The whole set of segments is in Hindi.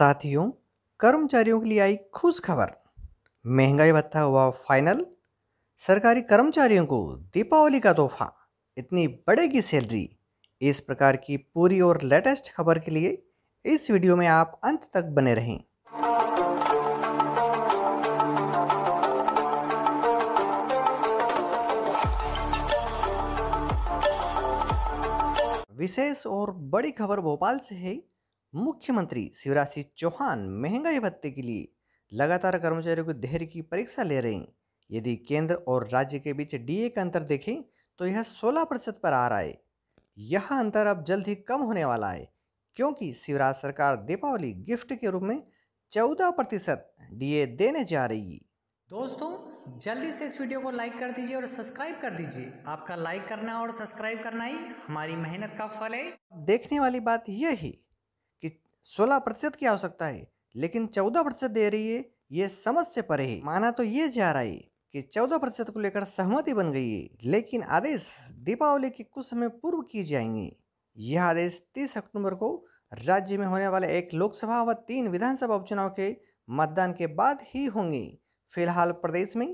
साथियों कर्मचारियों के लिए आई खुश खबर महंगाई भत्ता हुआ फाइनल सरकारी कर्मचारियों को दीपावली का तोहफा इतनी बढ़ेगी सैलरी इस प्रकार की पूरी और लेटेस्ट खबर के लिए इस वीडियो में आप अंत तक बने रहें विशेष और बड़ी खबर भोपाल से है मुख्यमंत्री शिवराज सिंह चौहान महंगाई भत्ते के लिए लगातार कर्मचारियों को धैर्य की परीक्षा ले रहे हैं यदि केंद्र और राज्य के बीच डीए का अंतर देखें तो यह 16 प्रतिशत पर आ रहा है यह अंतर अब जल्द ही कम होने वाला है क्योंकि शिवराज सरकार दीपावली गिफ्ट के रूप में 14 प्रतिशत डी देने जा रही है दोस्तों जल्दी से इस वीडियो को लाइक कर दीजिए और सब्सक्राइब कर दीजिए आपका लाइक करना और सब्सक्राइब करना ही हमारी मेहनत का फल है देखने वाली बात यह है सोलह प्रतिशत की आवश्यकता है लेकिन चौदह प्रतिशत दे रही है ये समझ से परे है माना तो ये जा रहा है कि चौदह प्रतिशत को लेकर सहमति बन गई है लेकिन आदेश दीपावली के कुछ समय पूर्व किए जाएंगे यह आदेश तीस अक्टूबर को राज्य में होने वाले एक लोकसभा व तीन विधानसभा उपचुनाव के मतदान के बाद ही होंगे फिलहाल प्रदेश में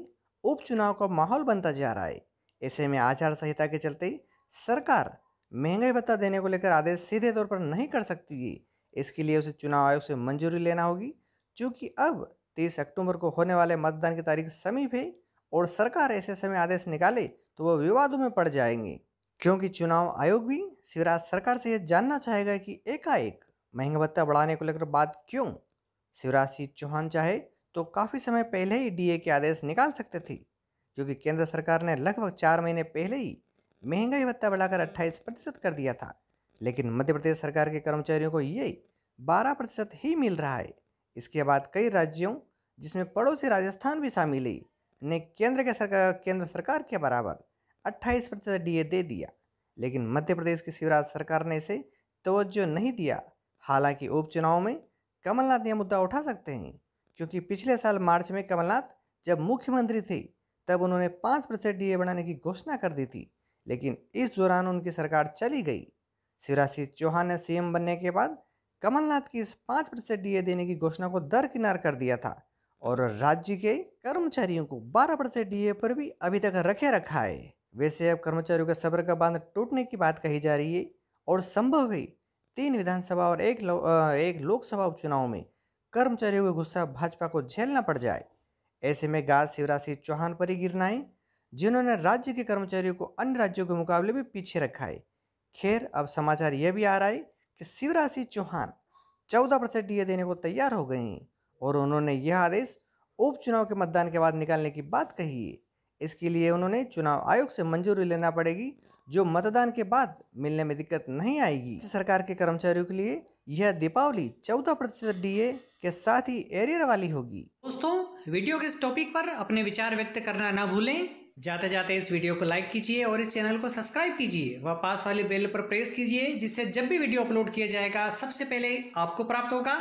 उपचुनाव का माहौल बनता जा रहा है ऐसे में आचार संहिता के चलते सरकार महंगाई भत्ता देने को लेकर आदेश सीधे तौर पर नहीं कर सकती है इसके लिए उसे चुनाव आयोग से मंजूरी लेना होगी चूँकि अब तीस अक्टूबर को होने वाले मतदान की तारीख समीप है और सरकार ऐसे समय आदेश निकाले तो वह विवादों में पड़ जाएंगे क्योंकि चुनाव आयोग भी शिवराज सरकार से यह जानना चाहेगा कि एकाएक महंगा भत्ता बढ़ाने को लेकर बात क्यों शिवराज सिंह चौहान चाहे तो काफ़ी समय पहले ही डीए के आदेश निकाल सकते थे क्योंकि केंद्र सरकार ने लगभग चार महीने पहले ही महंगाई भत्ता बढ़ाकर 28 प्रतिशत कर दिया था लेकिन मध्य प्रदेश सरकार के कर्मचारियों को ये बारह प्रतिशत ही मिल रहा है इसके बाद कई राज्यों जिसमें पड़ोसी राजस्थान भी शामिल है ने केंद्र के सरकार केंद्र सरकार के बराबर अट्ठाईस प्रतिशत डी दे दिया लेकिन मध्य प्रदेश की शिवराज सरकार ने इसे तवज्जो नहीं दिया हालांकि उपचुनाव में कमलनाथ यह मुद्दा उठा सकते हैं क्योंकि पिछले साल मार्च में कमलनाथ जब मुख्यमंत्री थे तब उन्होंने पाँच प्रतिशत डी बढ़ाने की घोषणा कर दी थी लेकिन इस दौरान उनकी सरकार चली गई शिवराज सिंह चौहान ने सीएम बनने के बाद कमलनाथ की इस पाँच प्रतिशत डीए देने की घोषणा को दरकिनार कर दिया था और राज्य के कर्मचारियों को बारह परसेंट डीए पर भी अभी तक रखे रखा है वैसे अब कर्मचारियों के सब्र का बांध टूटने की बात कही जा रही है और संभव है तीन विधानसभा और एक लो, एक लोकसभा उपचुनाव में कर्मचारियों का गुस्सा भाजपा को झेलना पड़ जाए ऐसे में गाज शिवराज सिंह चौहान पर ही गिरना है जिन्होंने राज्य के कर्मचारियों को अन्य राज्यों के मुकाबले में पीछे रखा है खैर अब समाचार ये भी आ रहा है कि शिवराज सिंह चौहान चौदह परसेंट डी देने को तैयार हो गए हैं और उन्होंने यह आदेश उपचुनाव के मतदान के बाद निकालने की बात कही है इसके लिए उन्होंने चुनाव आयोग से मंजूरी लेना पड़ेगी जो मतदान के बाद मिलने में दिक्कत नहीं आएगी सरकार के कर्मचारियों के लिए यह दीपावली चौदह प्रतिशत डी के साथ ही एरियर वाली होगी दोस्तों वीडियो के इस टॉपिक पर अपने विचार व्यक्त करना ना भूलें जाते जाते इस वीडियो को लाइक कीजिए और इस चैनल को सब्सक्राइब कीजिए व पास वाले बेल पर प्रेस कीजिए जिससे जब भी वीडियो अपलोड किया जाएगा सबसे पहले आपको प्राप्त होगा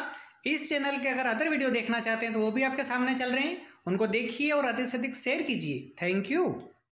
इस चैनल के अगर अदर वीडियो देखना चाहते हैं तो वो भी आपके सामने चल रहे हैं उनको देखिए और अधिक से अधिक शेयर कीजिए थैंक यू